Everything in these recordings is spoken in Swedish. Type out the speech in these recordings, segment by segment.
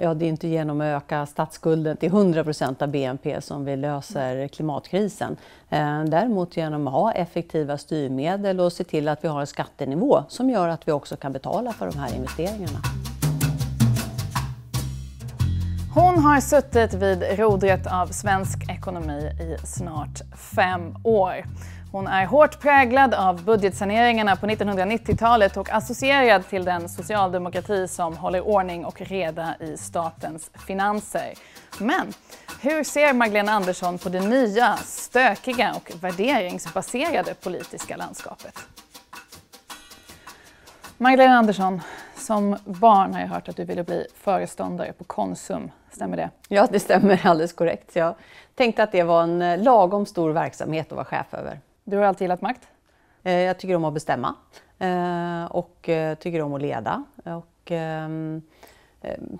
Ja, det är inte genom att öka statsskulden till 100 procent av BNP som vi löser klimatkrisen. Eh, däremot genom att ha effektiva styrmedel och se till att vi har en skattenivå som gör att vi också kan betala för de här investeringarna. Hon har suttit vid rodret av svensk ekonomi i snart fem år. Hon är hårt präglad av budgetsaneringarna på 1990-talet och associerad till den socialdemokrati som håller ordning och reda i statens finanser. Men hur ser Magdalena Andersson på det nya, stökiga och värderingsbaserade politiska landskapet? Magdalena Andersson, som barn har jag hört att du ville bli föreståndare på Konsum. Stämmer det? Ja, det stämmer alldeles korrekt. Jag tänkte att det var en eh, lagom stor verksamhet att vara chef över. Du har alltid gillat makt? Eh, jag tycker om att bestämma eh, och eh, tycker om att leda. Och, ehm, ehm,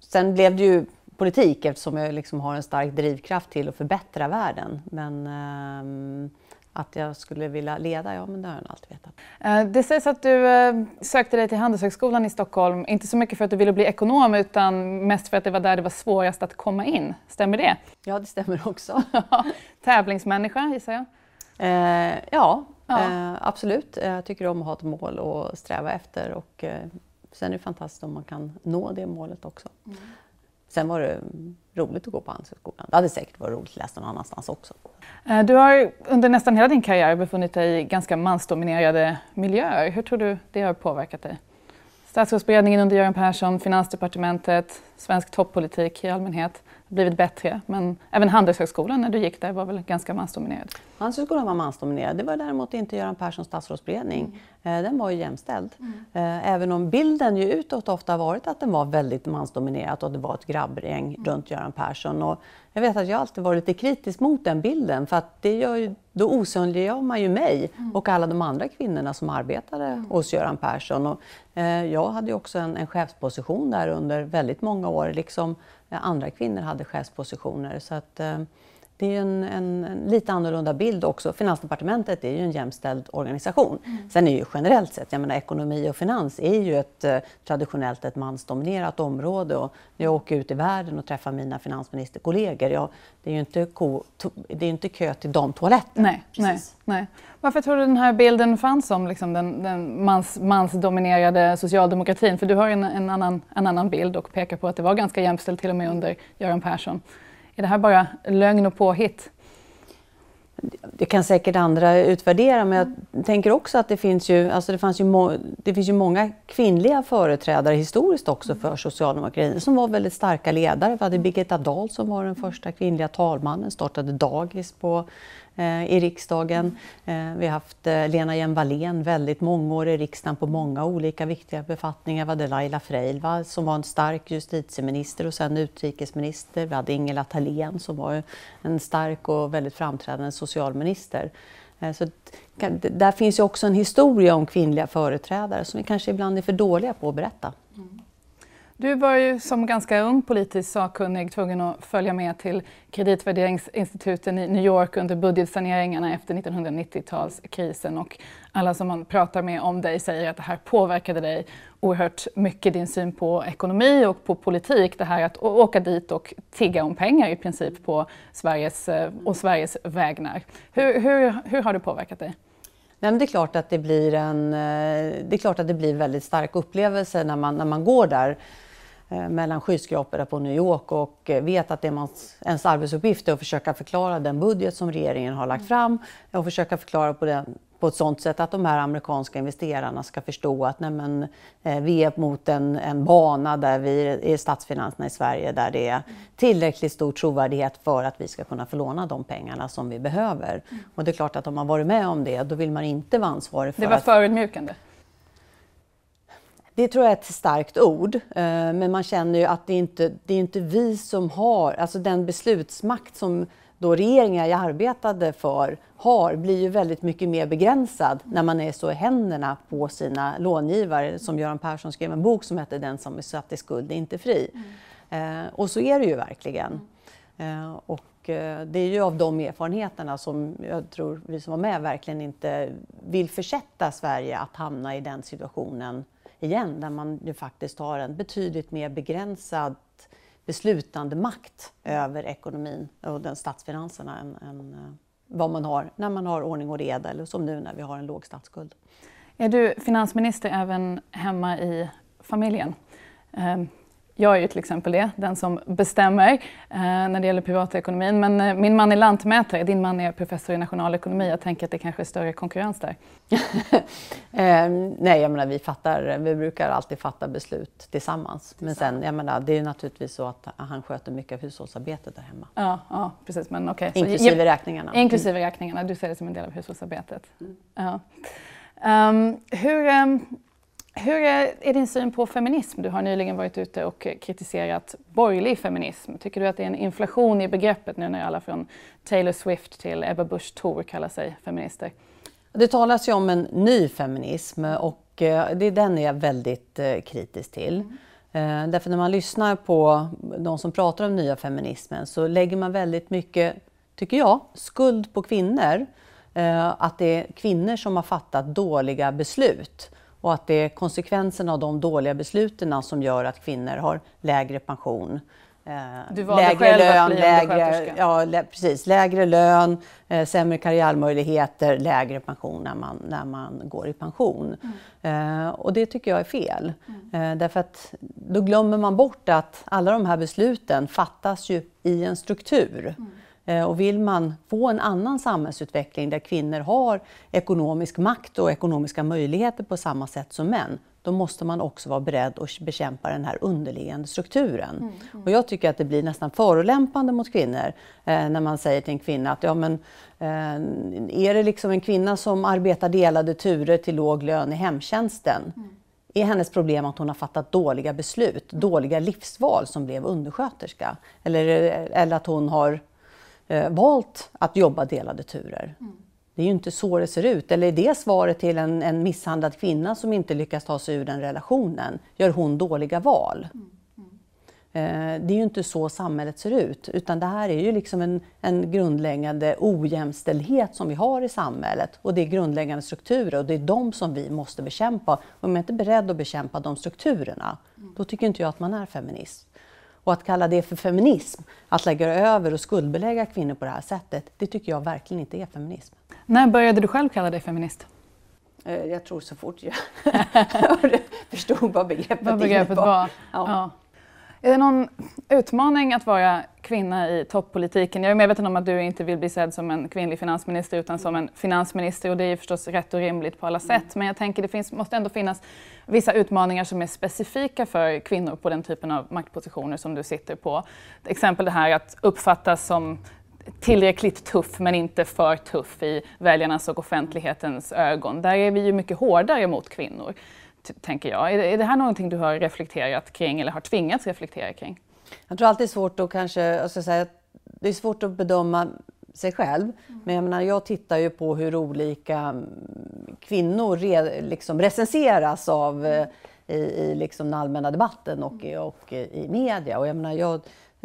sen blev det ju politik eftersom jag liksom har en stark drivkraft till att förbättra världen. Men ehm, att jag skulle vilja leda, ja men det har jag alltid vetat. Det sägs att du sökte dig till Handelshögskolan i Stockholm, inte så mycket för att du ville bli ekonom utan mest för att det var där det var svårast att komma in. Stämmer det? Ja, det stämmer också. Tävlingsmänniska gissar jag? Eh, ja, ja. Eh, absolut. Jag tycker om att ha ett mål att sträva efter. Och, eh, sen är det fantastiskt om man kan nå det målet också. Mm. Sen var det roligt att gå på Handelshögskolan. Det hade säkert varit roligt att läsa någon annanstans också. Eh, du har under nästan hela din karriär befunnit dig i ganska mansdominerade miljöer. Hur tror du det har påverkat dig? Statsrådsberedningen under Göran Persson, Finansdepartementet, svensk toppolitik i allmänhet blivit bättre. Men även Handelshögskolan när du gick där var väl ganska mansdominerad? Handelshögskolan var mansdominerad. Det var däremot inte Göran Perssons statsrådsberedning. Mm. Eh, den var ju jämställd. Mm. Eh, även om bilden ju utåt ofta har varit att den var väldigt mansdominerad och det var ett grabbgäng mm. runt Göran Persson. Och jag vet att jag alltid varit lite kritisk mot den bilden för att det gör ju, då osynliggör man ju mig mm. och alla de andra kvinnorna som arbetade mm. hos Göran Persson. Och, eh, jag hade ju också en, en chefsposition där under väldigt många år, liksom andra kvinnor hade chefspositioner. Så att, eh, det är ju en, en, en, lite annorlunda bild också. Finansdepartementet är ju en jämställd organisation. Mm. Sen är ju generellt sett, jag menar ekonomi och finans är ju ett eh, traditionellt ett mansdominerat område och när jag åker ut i världen och träffar mina finansministerkollegor, jag, det är ju inte, ko, to, det är inte kö till damtoaletten. Nej, nej, nej. Varför tror du den här bilden fanns om liksom den, den mans, mansdominerade socialdemokratin? För du har en, en, annan, en annan bild och pekar på att det var ganska jämställt till och med under Göran Persson. Är det här bara lögn och påhitt? Det kan säkert andra utvärdera, men jag tänker också att det finns ju, alltså det fanns ju, det finns ju många kvinnliga företrädare historiskt också för socialdemokratin som var väldigt starka ledare. Vi hade Birgitta Dahl som var den första kvinnliga talmannen, startade dagis på Eh, i riksdagen. Eh, vi har haft eh, Lena Hjelm-Wallén, väldigt många år i riksdagen på många olika viktiga befattningar. Vi hade Laila Freivalds som var en stark justitieminister och sen utrikesminister. Vi hade Ingela Thalén som var en stark och väldigt framträdande socialminister. Så där finns ju också en historia om kvinnliga företrädare som vi kanske ibland är för dåliga på att berätta. Mm. Du var ju som ganska ung politiskt sakkunnig tvungen att följa med till kreditvärderingsinstituten i New York under budgetsaneringarna efter 1990-talskrisen och alla som man pratar med om dig säger att det här påverkade dig oerhört mycket, din syn på ekonomi och på politik. Det här att åka dit och tigga om pengar i princip på Sveriges, och eh, Sveriges vägnar. Hur, hur, hur har det påverkat dig? Nej, det, är klart att det, blir en, eh, det är klart att det blir en väldigt stark upplevelse när man, när man går där. Eh, mellan skyskraporna på New York och eh, vet att det är ens arbetsuppgift är att försöka förklara den budget som regeringen har lagt fram och försöka förklara på, den, på ett sådant sätt att de här amerikanska investerarna ska förstå att nej men, eh, vi är mot en, en bana där vi är statsfinanserna i Sverige där det är tillräckligt stor trovärdighet för att vi ska kunna förlåna de pengarna som vi behöver. Och det är klart att om man varit med om det, då vill man inte vara ansvarig för... Det var förödmjukande? det tror jag är ett starkt ord, eh, men man känner ju att det inte det är inte vi som har, alltså den beslutsmakt som då regeringar jag arbetade för har blir ju väldigt mycket mer begränsad när man är så i händerna på sina långivare. Som Göran Persson skrev en bok som hette Den som är satt i skuld är inte fri. Mm. och så är det ju verkligen. Eh, och det är ju av de erfarenheterna som jag tror vi som var med verkligen inte vill försätta Sverige att hamna i den situationen igen, där man ju faktiskt har en betydligt mer begränsad beslutande makt över ekonomin och den statsfinanserna än, än eh, vad man har när man har ordning och reda eller som nu när vi har en låg statsskuld. Är du finansminister även hemma i familjen? Um jag är ju till exempel det, den som bestämmer eh, när det gäller privatekonomin. Men eh, min man är lantmätare, din man är professor i nationalekonomi. Jag tänker att det kanske är större konkurrens där. eh, nej, jag menar vi fattar, vi brukar alltid fatta beslut tillsammans. Men sen, jag menar, det är naturligtvis så att han sköter mycket av hushållsarbetet där hemma. Ja, ja precis. Men okay. inklusive jag, räkningarna. Inklusive räkningarna, du ser det som en del av hushållsarbetet. Mm. Ja. Um, hur... Um, hur är, din syn på feminism? Du har nyligen varit ute och kritiserat borgerlig feminism. Tycker du att det är en inflation i begreppet nu när alla från Taylor Swift till Ebba Busch Thor kallar sig feminister? Det talas ju om en ny feminism och eh, det är den jag är väldigt eh, kritisk till. Mm. Eh, därför när man lyssnar på de som pratar om nya feminismen så lägger man väldigt mycket, tycker jag, skuld på kvinnor. Att det är kvinnor som har fattat dåliga beslut och att det är konsekvenserna av de dåliga besluten som gör att kvinnor har lägre pension. Eh, lägre lön, lägre, ja, lä, precis, lägre lön, eh, sämre karriärmöjligheter, lägre pension när man, när man går i pension. Mm. Eh, och det tycker jag är fel. Mm. Eh, därför att då glömmer man bort att alla de här besluten fattas ju i en struktur. Mm. Eh, och vill man få en annan samhällsutveckling där kvinnor har ekonomisk makt och ekonomiska möjligheter på samma sätt som män, då måste man också vara beredd att bekämpa den här underliggande strukturen. Mm, mm. Och jag tycker att det blir nästan förolämpande mot kvinnor eh, när man säger till en kvinna att ja, men, eh, är det liksom en kvinna som arbetar delade turer till låg lön i hemtjänsten, mm. är hennes problem att hon har fattat dåliga beslut, mm. dåliga livsval som blev undersköterska? Eller, eh, eller att hon har eh, valt att jobba delade turer. Mm. Det är ju inte så det ser ut. Eller är det svaret till en, en misshandlad kvinna som inte lyckas ta sig ur den relationen? Gör hon dåliga val? Mm. mm. Eh, det är ju inte så samhället ser ut, utan det här är ju liksom en, en grundläggande ojämställdhet som vi har i samhället och det är grundläggande strukturer och det är de som vi måste bekämpa. Om jag inte är beredd att bekämpa de strukturerna, mm. då tycker inte jag att man är feminist. Och att kalla det för feminism, att lägga över och skuldbelägga kvinnor på det här sättet, det tycker jag verkligen inte är feminism. När började du själv kalla dig feminist? Eh, jag tror så fort jag förstod vad begreppet, vad begreppet var. Ja. Ja. Är det någon utmaning att vara kvinna i toppolitiken? Jag är medveten om att du inte vill bli sedd som en kvinnlig finansminister utan som en finansminister och det är förstås rätt och rimligt på alla mm. sätt. Men jag tänker det finns, måste ändå finnas vissa utmaningar som är specifika för kvinnor på den typen av maktpositioner som du sitter på. Till exempel det här att uppfattas som tillräckligt tuff men inte för tuff i väljarnas och offentlighetens ögon. Där är vi ju mycket hårdare mot kvinnor tänker jag. Är det här någonting du har reflekterat kring eller har tvingats reflektera kring? Jag tror alltid det är svårt att kanske, alltså, säga, det är svårt att bedöma sig själv. Mm. Men jag, menar, jag tittar ju på hur olika mm, kvinnor re, liksom recenseras av mm. eh, i, i liksom den allmänna debatten och, och i media. Och jag menar, jag,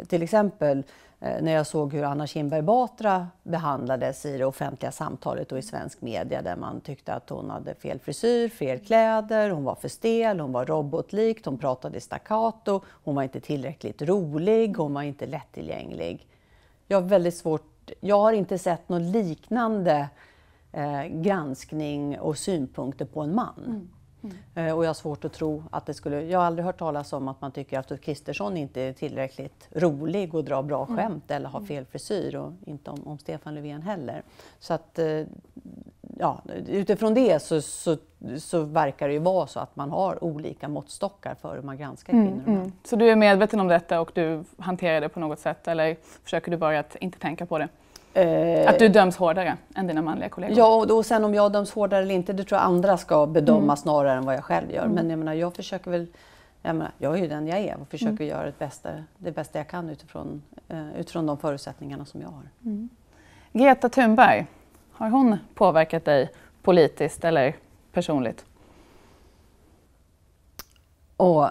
till exempel Eh, när jag såg hur Anna Kinberg Batra behandlades i det offentliga samtalet och i svensk media där man tyckte att hon hade fel frisyr, fel kläder, hon var för stel, hon var robotlikt, hon pratade staccato, hon var inte tillräckligt rolig, hon var inte lättillgänglig. Jag har väldigt svårt, jag har inte sett någon liknande eh, granskning och synpunkter på en man. Mm. Mm. Eh, och jag har svårt att tro att det skulle... Jag har aldrig hört talas om att man tycker att Kristersson inte är tillräckligt rolig och drar bra mm. skämt mm. eller har mm. fel frisyr och inte om, om Stefan Löfven heller. Så att, eh, ja, utifrån det så, så, så, verkar det ju vara så att man har olika måttstockar för hur man granskar mm, kvinnor och män. Mm. Så du är medveten om detta och du hanterar det på något sätt eller försöker du bara att inte tänka på det? Eh, att du döms hårdare än dina manliga kollegor? Ja, och, och sen om jag döms hårdare eller inte, det tror jag andra ska bedöma mm. snarare än vad jag själv gör. Mm. Men jag menar, jag försöker väl... Jag, menar, jag är ju den jag är och försöker mm. göra det bästa, det bästa jag kan utifrån, eh, utifrån de förutsättningarna som jag har. Mm. Greta Thunberg, har hon påverkat dig politiskt eller personligt? Och,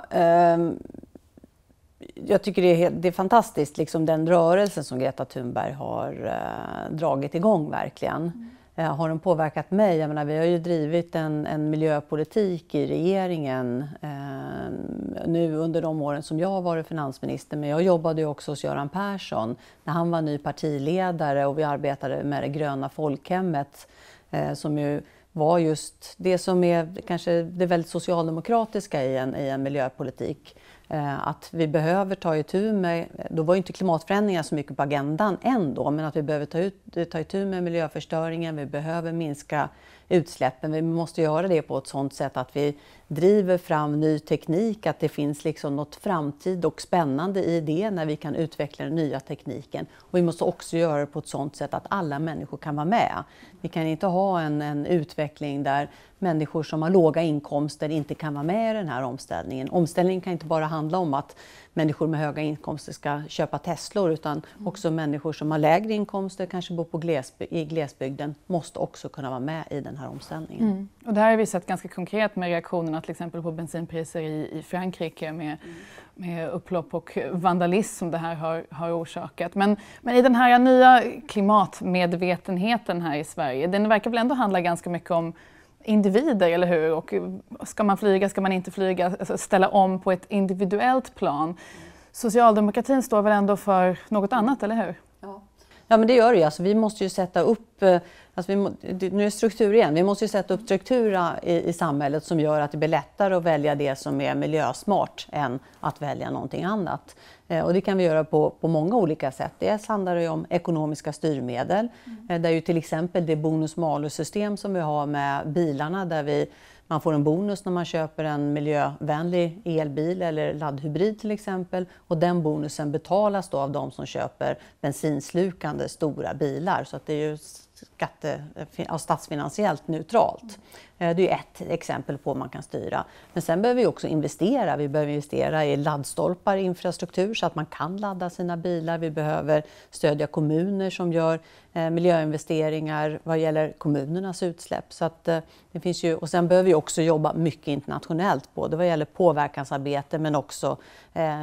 jag tycker det är, det är fantastiskt, liksom den rörelsen som Greta Thunberg har eh, dragit igång verkligen. Mm. Eh, har den påverkat mig? Jag menar, vi har ju drivit en, en miljöpolitik i regeringen eh, nu under de åren som jag har varit finansminister. Men jag jobbade ju också hos Göran Persson när han var ny partiledare och vi arbetade med det gröna folkhemmet eh, som ju var just det som är kanske det väldigt socialdemokratiska i en, i en miljöpolitik. Eh, att vi behöver ta itu med, då var inte klimatförändringar så mycket på agendan än men att vi behöver ta, ut, ta itu med miljöförstöringen, vi behöver minska utsläppen. Vi måste göra det på ett sådant sätt att vi driver fram ny teknik, att det finns liksom något framtid och spännande i det när vi kan utveckla den nya tekniken. Och vi måste också göra det på ett sådant sätt att alla människor kan vara med. Vi kan inte ha en, en utveckling där människor som har låga inkomster inte kan vara med i den här omställningen. Omställningen kan inte bara handla om att människor med höga inkomster ska köpa Teslor utan mm. också människor som har lägre inkomster, kanske bor på glesby i glesbygden, måste också kunna vara med i den här omställningen. Mm. Och det här har vi sett ganska konkret med reaktionerna till exempel på bensinpriser i, i Frankrike med, mm. med upplopp och vandalism som det här har, har orsakat. Men, men i den här nya klimatmedvetenheten här i Sverige, den verkar väl ändå handla ganska mycket om individer, eller hur? Och ska man flyga, ska man inte flyga? Alltså ställa om på ett individuellt plan. Socialdemokratin står väl ändå för något annat, eller hur? Ja, ja men det gör det ju. Alltså, vi måste ju sätta upp eh, Alltså vi, nu är struktur igen. Vi måste sätta upp strukturer i, i, samhället som gör att det blir lättare att välja det som är miljösmart än att välja någonting annat. Eh, och det kan vi göra på, på många olika sätt. Dels handlar det om ekonomiska styrmedel mm. eh, där ju till exempel det bonus-malus-system som vi har med bilarna där vi man får en bonus när man köper en miljövänlig elbil eller laddhybrid till exempel. Och den bonusen betalas då av de som köper bensinslukande stora bilar. Så att det är ju skatte, eh, statsfinansiellt neutralt. Eh, det är ett exempel på hur man kan styra. Men sen behöver vi också investera. Vi behöver investera i laddstolpar i infrastruktur så att man kan ladda sina bilar. Vi behöver stödja kommuner som gör eh, miljöinvesteringar vad gäller kommunernas utsläpp. Så att, eh, det finns ju, och sen behöver vi också jobba mycket internationellt, både vad gäller påverkansarbete men också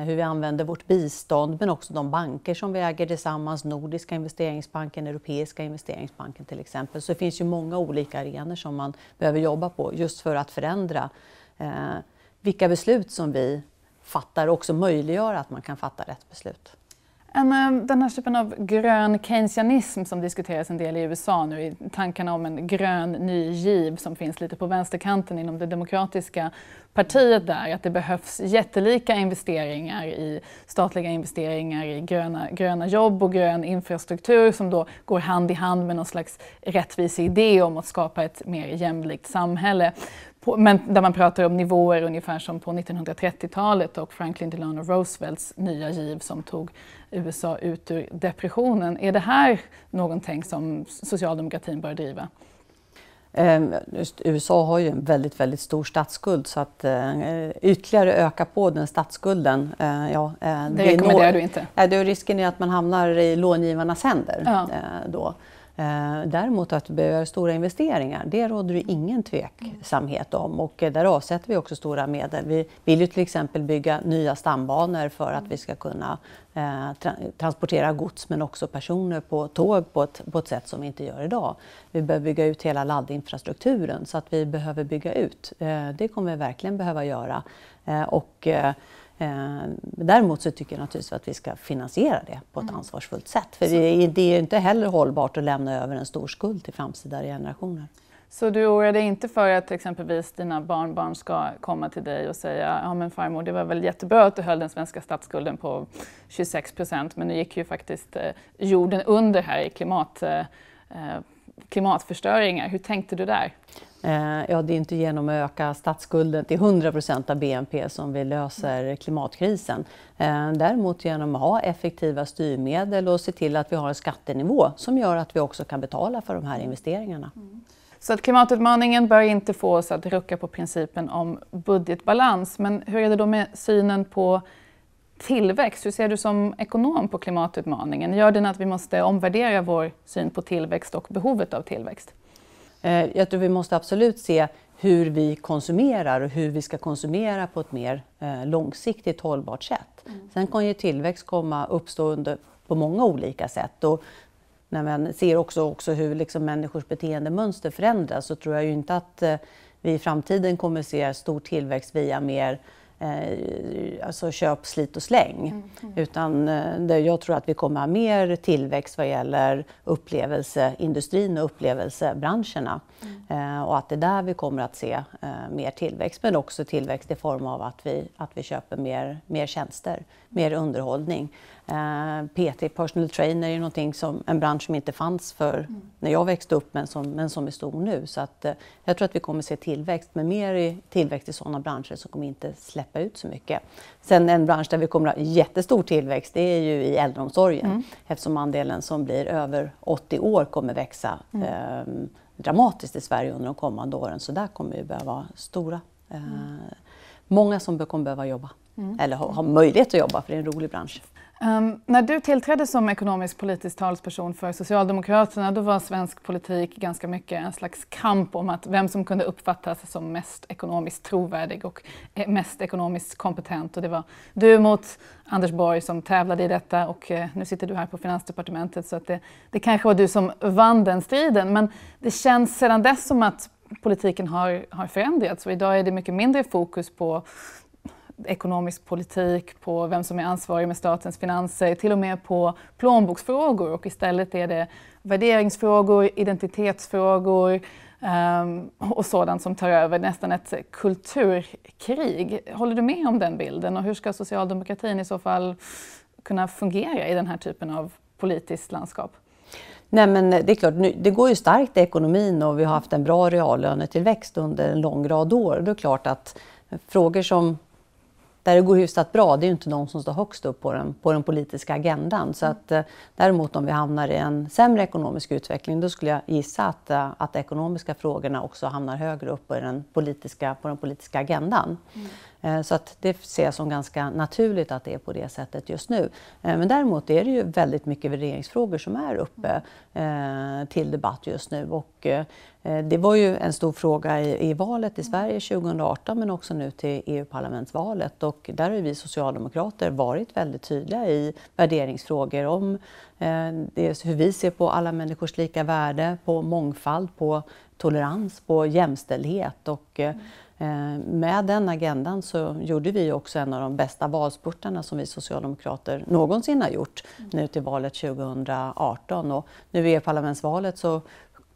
hur vi använder vårt bistånd, men också de banker som vi äger tillsammans, Nordiska investeringsbanken, Europeiska investeringsbanken till exempel. Så det finns ju många olika arenor som man behöver jobba jobba på just för att förändra eh, vilka beslut som vi fattar och också möjliggöra att man kan fatta rätt beslut. En, eh, den här typen av grön keynesianism som diskuteras en del i USA nu, i tankarna om en grön ny giv som finns lite på vänsterkanten inom det demokratiska partiet där, att det behövs jättelika investeringar i statliga investeringar i gröna, gröna jobb och grön infrastruktur som då går hand i hand med någon slags rättvis idé om att skapa ett mer jämlikt samhälle på, men där man pratar om nivåer ungefär som på 1930-talet och Franklin Delano Roosevelts nya giv som tog USA ut ur depressionen. Är det här någonting som socialdemokratin bör driva? Ehm, just USA har ju en väldigt, väldigt stor statsskuld så att eh, ytterligare öka på den statsskulden. Eh, ja, eh, det rekommenderar det du inte? Eh, då risken är att man hamnar i långivarnas händer. Ja. Eh, då. Eh, däremot att vi behöver stora investeringar, det råder det ingen tveksamhet om och eh, där avsätter vi också stora medel. Vi vill ju till exempel bygga nya stambanor för att vi ska kunna eh, tra transportera gods men också personer på tåg på ett, på ett sätt som vi inte gör idag. Vi behöver bygga ut hela laddinfrastrukturen så att vi behöver bygga ut. Det kommer vi verkligen behöva göra. Och, Eh, däremot så tycker jag naturligtvis att vi ska finansiera det på ett mm. ansvarsfullt sätt. För det är inte heller hållbart att lämna över en stor skuld till framtida generationer. Så du oroar dig inte för att exempelvis dina barnbarn ska komma till dig och säga ja men farmor det var väl jättebra att du höll den svenska statsskulden på 26 procent men nu gick ju faktiskt eh, jorden under här i klimat, eh, klimatförstöringar. Hur tänkte du där? Eh, ja, det är inte genom att öka statsskulden till 100 av BNP som vi löser klimatkrisen. Eh, däremot genom att ha effektiva styrmedel och se till att vi har en skattenivå som gör att vi också kan betala för de här investeringarna. Mm. Så att klimatutmaningen bör inte få oss att rucka på principen om budgetbalans. Men hur är det då med synen på tillväxt? Hur ser du som ekonom på klimatutmaningen? Gör den att vi måste omvärdera vår syn på tillväxt och behovet av tillväxt? Eh, jag tror vi måste absolut se hur vi konsumerar och hur vi ska konsumera på ett mer eh, långsiktigt hållbart sätt. Mm. Sen kan ju tillväxt komma uppstå under, på många olika sätt. Och när man ser också, också hur liksom människors beteendemönster förändras så tror jag ju inte att eh, vi i framtiden kommer se stor tillväxt via mer Eh, alltså köp, slit och släng. Mm. Mm. Utan eh, jag tror att vi kommer att ha mer tillväxt vad gäller upplevelseindustrin och upplevelsebranscherna. Mm. Eh, och att det är där vi kommer att se mer tillväxt, men också tillväxt i form av att vi, att vi köper mer, mer tjänster, mer underhållning. Eh, PT, personal trainer, är som, en bransch som inte fanns för mm. när jag växte upp men som, men som är stor nu. Så att, eh, jag tror att vi kommer se tillväxt, men mer i, tillväxt i sådana branscher som kommer inte släppa ut så mycket. Sen en bransch där vi kommer att ha jättestor tillväxt, det är ju i äldreomsorgen mm. eftersom andelen som blir över 80 år kommer växa mm. eh, dramatiskt i Sverige under de kommande åren. Så där kommer vi behöva stora, eh, mm. många som kommer behöva jobba. Mm. Eller ha, ha möjlighet att jobba, för det är en rolig bransch. Um, när du tillträdde som ekonomisk politisk talsperson för Socialdemokraterna då var svensk politik ganska mycket en slags kamp om att vem som kunde uppfattas som mest ekonomiskt trovärdig och eh, mest ekonomiskt kompetent. Och det var du mot Anders Borg som tävlade i detta och eh, nu sitter du här på Finansdepartementet så att det, det kanske var du som vann den striden. Men det känns sedan dess som att politiken har, har förändrats och idag är det mycket mindre fokus på ekonomisk politik, på vem som är ansvarig med statens finanser, till och med på plånboksfrågor och istället är det värderingsfrågor, identitetsfrågor um, och sådant som tar över, nästan ett kulturkrig. Håller du med om den bilden och hur ska socialdemokratin i så fall kunna fungera i den här typen av politiskt landskap? Nej men det är klart, det går ju starkt i ekonomin och vi har haft en bra reallönetillväxt under en lång rad år. Det är klart att frågor som där det går hyfsat bra, det är ju inte de som står högst upp på den, på den politiska agendan. Så att, eh, däremot om vi hamnar i en sämre ekonomisk utveckling, då skulle jag gissa att, eh, att de ekonomiska frågorna också hamnar högre upp på den politiska, på den politiska agendan. Mm. Eh, så att det ser jag som ganska naturligt att det är på det sättet just nu. Eh, men däremot är det ju väldigt mycket värderingsfrågor som är uppe eh, till debatt just nu. Och det var ju en stor fråga i, valet i Sverige 2018 men också nu till EU-parlamentsvalet och där har vi socialdemokrater varit väldigt tydliga i värderingsfrågor om hur vi ser på alla människors lika värde, på mångfald, på tolerans, på jämställdhet och mm. Eh, med den agendan så gjorde vi också en av de bästa valspurterna som vi socialdemokrater någonsin har gjort mm. nu till valet 2018. Och nu i EU-parlamentsvalet så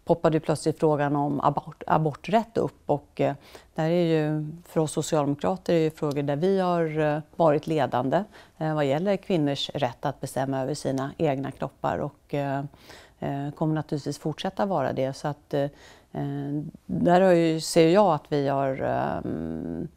poppade plötsligt frågan om abort, aborträtt upp och eh, där är ju, för oss socialdemokrater är det frågor där vi har eh, varit ledande vad gäller kvinnors rätt att bestämma över sina egna kroppar och kommer naturligtvis fortsätta vara det. Så att Eh, där ju, ser jag att vi har... Ehm,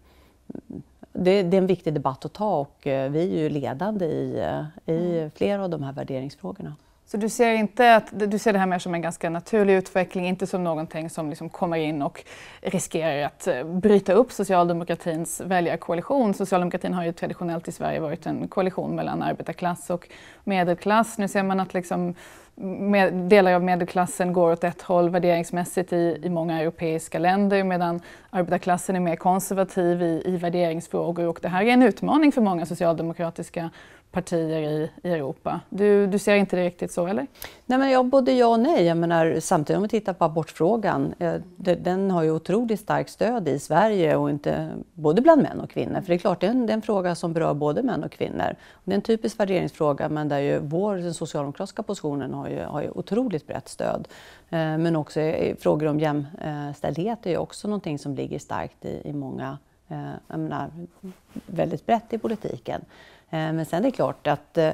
det, det, är en viktig debatt att ta och eh, vi är ju ledande i, eh, i mm. flera av de här värderingsfrågorna. Så du ser, inte att, du ser det här mer som en ganska naturlig utveckling, inte som någonting som liksom kommer in och riskerar att eh, bryta upp socialdemokratins väljarkoalition. Socialdemokratin har ju traditionellt i Sverige varit en koalition mellan arbetarklass och medelklass. Nu ser man att liksom med, delar av medelklassen går åt ett håll värderingsmässigt i, i många europeiska länder medan arbetarklassen är mer konservativ i, i värderingsfrågor och det här är en utmaning för många socialdemokratiska partier i, i Europa. Du, du, ser inte det riktigt så eller? Nej men jag, både ja och nej. Jag menar, samtidigt om vi tittar på abortfrågan, eh, det, den har ju otroligt starkt stöd i Sverige och inte både bland män och kvinnor. För det är klart, det är en, det är en fråga som berör både män och kvinnor. Det är en typisk värderingsfråga men där ju vår, den socialdemokratiska positionen har ju, har ju otroligt brett stöd. Eh, men också frågor om jämställdhet är ju också någonting som ligger starkt i, i många Eh, jag menar, väldigt brett i politiken. Eh, men sen är det klart att eh,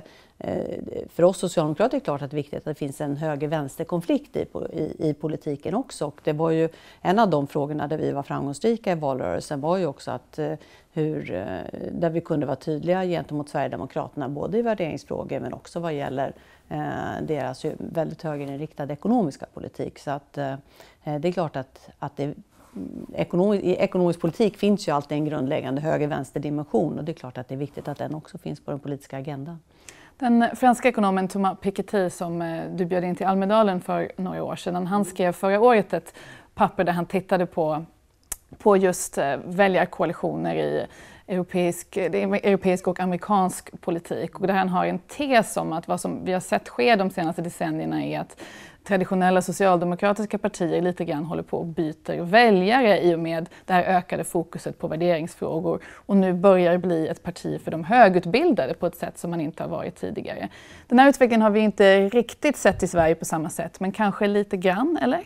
för oss socialdemokrater är det klart att det är viktigt att det finns en höger-vänster-konflikt i, i, i, politiken också. Och det var ju en av de frågorna där vi var framgångsrika i valrörelsen var ju också att hur, där vi kunde vara tydliga gentemot Sverigedemokraterna både i värderingsfrågor men också vad gäller eh, deras väldigt högerinriktade ekonomiska politik. Så att, eh, det är klart att, att det ekonomisk, i ekonomisk politik finns ju alltid en grundläggande höger-vänster-dimension och det är klart att det är viktigt att den också finns på den politiska agendan. Den franska ekonomen Thomas Piketty som eh, du bjöd in till Almedalen för några år sedan, han skrev förra året ett papper där han tittade på, på just eh, väljarkoalitioner i europeisk, europeisk och amerikansk politik. Och där han har en tes om att vad som vi har sett ske de senaste decennierna är att traditionella socialdemokratiska partier lite grann håller på att byta väljare i och med det här ökade fokuset på värderingsfrågor och nu börjar bli ett parti för de högutbildade på ett sätt som man inte har varit tidigare. Den här utvecklingen har vi inte riktigt sett i Sverige på samma sätt, men kanske lite grann, eller?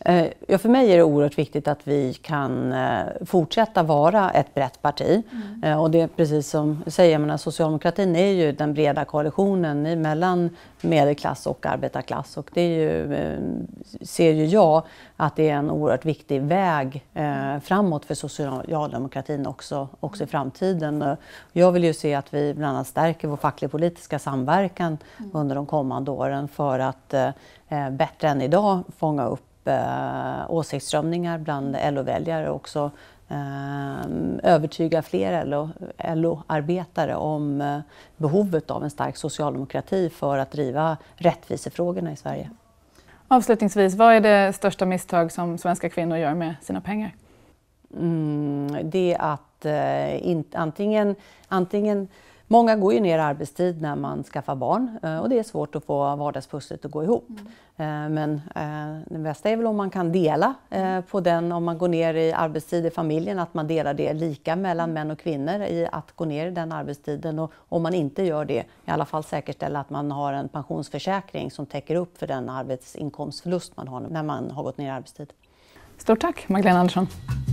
Eh, ja, för mig är det oerhört viktigt att vi kan eh, fortsätta vara ett brett parti. Mm. Eh, och det är precis som du säger, menar, socialdemokratin är ju den breda koalitionen mellan medelklass och arbetarklass. Och det ju, ser ju jag att det är en oerhört viktig väg framåt för socialdemokratin också, också i framtiden. Jag vill ju se att vi bland annat stärker vår facklig-politiska samverkan mm. under de kommande åren för att bättre än idag fånga upp eh, åsiktsströmningar bland LO-väljare och också eh, övertyga fler LO-arbetare om eh, behovet av en stark socialdemokrati för att driva rättvisefrågorna i Sverige. Avslutningsvis, vad är det största misstag som svenska kvinnor gör med sina pengar? Mm, det är att eh, in, antingen, antingen Många går ju ner i arbetstid när man skaffar barn eh, och det är svårt att få vardagspusslet att gå ihop. Mm. Eh, men eh, det bästa är väl om man kan dela på den, om man går ner i arbetstid i familjen, att man delar det lika mellan män och kvinnor i att gå ner i den arbetstiden och om man inte gör det, i alla fall säkerställa att man har en pensionsförsäkring som täcker upp för den arbetsinkomstförlust man har när man har gått ner i arbetstid. Stort tack Magdalena Andersson.